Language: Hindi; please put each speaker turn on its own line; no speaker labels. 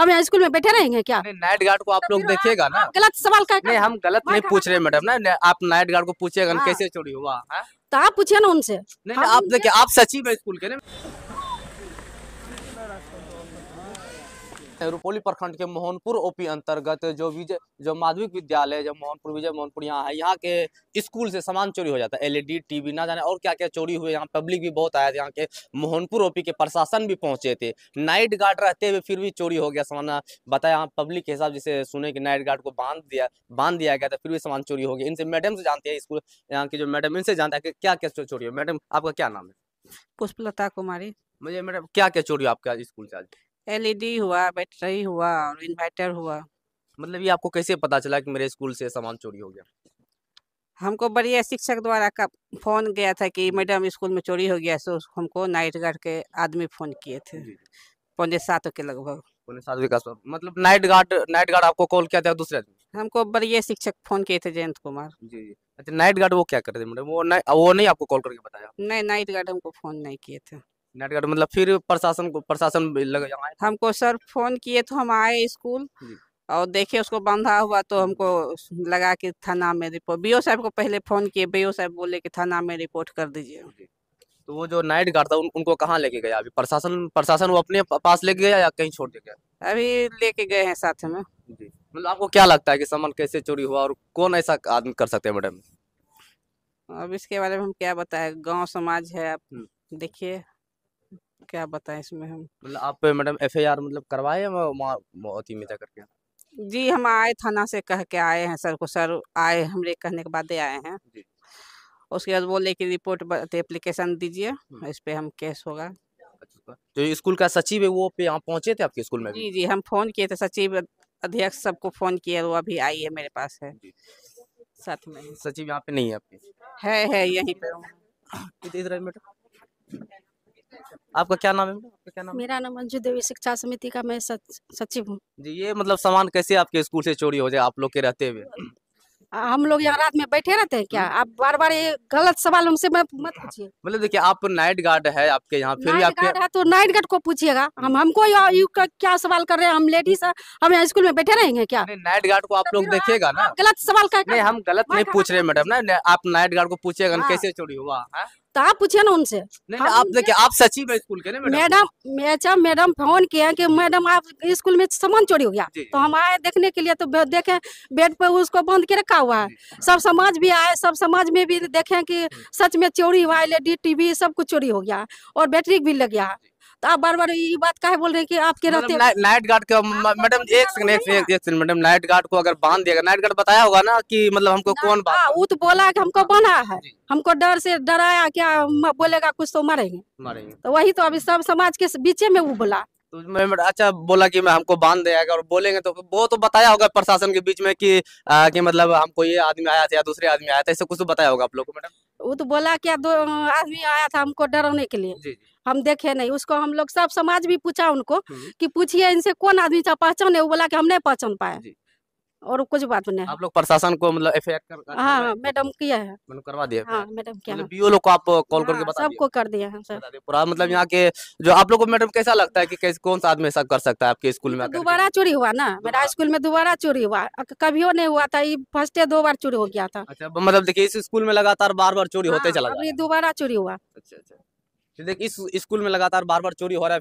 हम यहाँ स्कूल में बैठे रहेंगे क्या नाइट गार्ड को आप लोग
देखिएगा ना गलत सवाल का नहीं हम गलत नहीं पूछ रहे मैडम ना आप नाइट गार्ड को पूछिएगा हाँ। कैसे चोरी हुआ
हाँ? तो आप पूछिए ना उनसे नहीं आप देखिए आप
सचिव है स्कूल के ना बात है प्रखंड के मोहनपुर ओपी अंतर्गत जो विजय जो माध्यमिक विद्यालय जो मोहनपुर विजय मोहनपुर यहाँ है यहाँ के स्कूल से सामान चोरी हो जाता है एलईडी टीवी ना जाने और क्या क्या चोरी हुए यहाँ पब्लिक भी बहुत आया था यहाँ के मोहनपुर ओपी के प्रशासन भी पहुंचे थे नाइट गार्ड रहते हुए फिर भी चोरी हो गया सामान बताया यहाँ पब्लिक के हिसाब जैसे सुने कि नाइट गार्ड को बांध दिया बांध दिया गया था फिर भी सामान चोरी हो गया इनसे मैडम से जानते हैं स्कूल यहाँ के जो मैडम इनसे जानते हैं कि क्या क्या चोरी हो मैडम आपका क्या नाम है
पुष्पलता कुमारी मुझे मैडम
क्या क्या चोरी आपका स्कूल से आज
एलईडी हुआ बैटरी हुआ और इन्वर्टर हुआ
मतलब ये आपको कैसे पता चला कि मेरे स्कूल से सामान चोरी हो गया
हमको बड़ी शिक्षक द्वारा का फोन गया था कि मैडम स्कूल में चोरी हो गया सो हमको नाइट गार्ड के आदमी फोन किए थे पौने सात के लगभग
पौने सात विकास मतलब नाइट गार्ड नाइट गार्ड आपको कॉल किया था दूसरे आदमी
हमको बड़ी शिक्षक फोन किए थे जयंत कुमार
जी जी अच्छा नाइट गार्ड वो क्या करते मैडम वो नहीं वो नहीं आपको कॉल करके बताया
नहीं नाइट गार्ड हमको फोन नहीं किए थे
नेट गार्ड तो मतलब फिर प्रशासन को प्रशासन लग
हमको सर फोन किए तो हम आए स्कूल और देखे उसको बंधा हुआ तो हमको लगा कि थाना में रिपोर्ट बीओ साहब को पहले फ़ोन किए बीओ साहब बोले कि थाना में रिपोर्ट कर दीजिए तो वो जो नाइट गार्ड था उन, उनको कहाँ लेके गया अभी
प्रशासन प्रशासन वो अपने पास लेके गया या कहीं छोड़ के गया
अभी लेके गए हैं साथ में जी मतलब आपको क्या लगता
है कि सामान कैसे चोरी हुआ और कौन ऐसा आदमी कर सकते हैं मैडम
अब इसके बारे में हम क्या बताए गाँव समाज है आप हम्म। देखिए क्या बताएं इसमें हम मतलब आप मैडम एफ आई आर मतलब करवाए
मोहती करके
जी हम आए थाना से कह के आए हैं सर को सर आए हमरे कहने के बाद आए हैं उसके बाद बोले कि रिपोर्ट एप्लीकेशन दीजिए हम्म। इस पे हम केस होगा जो
अच्छा, तो स्कूल का सचिव है वो पे यहाँ पहुँचे थे आपके स्कूल में जी
जी हम फोन किए थे सचिव अध्यक्ष सबको फोन किया वो अभी आई है मेरे पास है साथ में सचिव यहाँ पे
नहीं है आपके
है है यहीं पे इधर मैडम
आपका क्या नाम है आपका
क्या नाम मेरा नाम अंजू देवी शिक्षा समिति का मैं सचिव हूँ
जी ये मतलब सामान कैसे आपके स्कूल से चोरी हो जाए आप लोग के रहते हुए
हम लोग यहाँ रात में बैठे रहते हैं क्या हम्म। आप बार बार ये गलत सवाल हमसे मत पूछिए मतलब देखिए आप नाइट
गार्ड है आपके यहाँ फिर भी आपके
है तो नाइट गार्ड को पूछिएगा हम हमको क्या सवाल कर रहे हैं हम लेडीज हम यहाँ स्कूल में बैठे रहेंगे क्या नाइट गार्ड को आप तो लोग देखेगा ना गलत सवाल का हम गलत
नहीं पूछ रहे मैडम ना आप नाइट गार्ड को पूछिएगा हाँ। कैसे चोरी हुआ हाँ?
तो आप पूछे ना उनसे नहीं, हाँ, आप देखिए आप सचिव है स्कूल के ना मैडम मैडम मैडम फोन किया कि मैडम आप स्कूल में सामान चोरी हो गया तो हम आए देखने के लिए तो देखे बेड पर उसको बंद के रखा हुआ है सब समाज भी आए सब समाज में भी देखे कि सच में चोरी हुआ एल टीवी सब कुछ चोरी हो गया और बैटरी भी लग गया तो आप बार बार ये बात का बोल रहे कि आपके रहते
नाइट गार्ड के मैडम एक सेकंड मैडम नाइट गार्ड को अगर बांध दिया नाइट गार्ड बताया होगा ना कि मतलब हमको कौन
हाँ, वो तो बोला कि हमको हाँ, बना है हमको डर से डराया क्या बोलेगा कुछ तो मरेंगे मरेंगे तो वही तो अभी सब समाज के बीचे में वो बोला
तो अच्छा बोला कि मैं हमको बांध देगा और बोलेंगे तो वो तो बताया होगा प्रशासन के बीच में कि आ, कि मतलब हमको ये आदमी आया था या दूसरे आदमी आया था ऐसे कुछ तो बताया होगा आप लोग को मैडम
वो तो बोला क्या दो आदमी आया था हमको डराने के लिए जी, जी. हम देखे नहीं उसको हम लोग सब समाज भी पूछा उनको हम्म। कि पूछिए इनसे कौन आदमी था पहचाने वो बोला कि हम नहीं पहचान पाए और कुछ बात नहीं आप लोग
प्रशासन को मतलब एफआईआर कर
हाँ मैडम किया है
मैंने करवा दिया हाँ
मैडम किया मतलब
बीओ लोग को आप कॉल करके हाँ, बता
सबको कर दिया है सर
पूरा मतलब हम्म। यहाँ के जो आप लोगों को मैडम कैसा लगता है कि कैसे कौन सा आदमी ऐसा कर सकता है आपके स्कूल में तो
दोबारा चोरी हुआ ना मेरा स्कूल में दोबारा चोरी हुआ कभी नहीं हुआ था ये फर्स्ट दो बार चोरी हो गया था अच्छा,
मतलब देखिये इस स्कूल में लगातार बार बार चोरी होते हाँ, चला
दोबारा चोरी हुआ अच्छा अच्छा
तो देखिए इस स्कूल में लगातार बार बार चोरी हो रहा है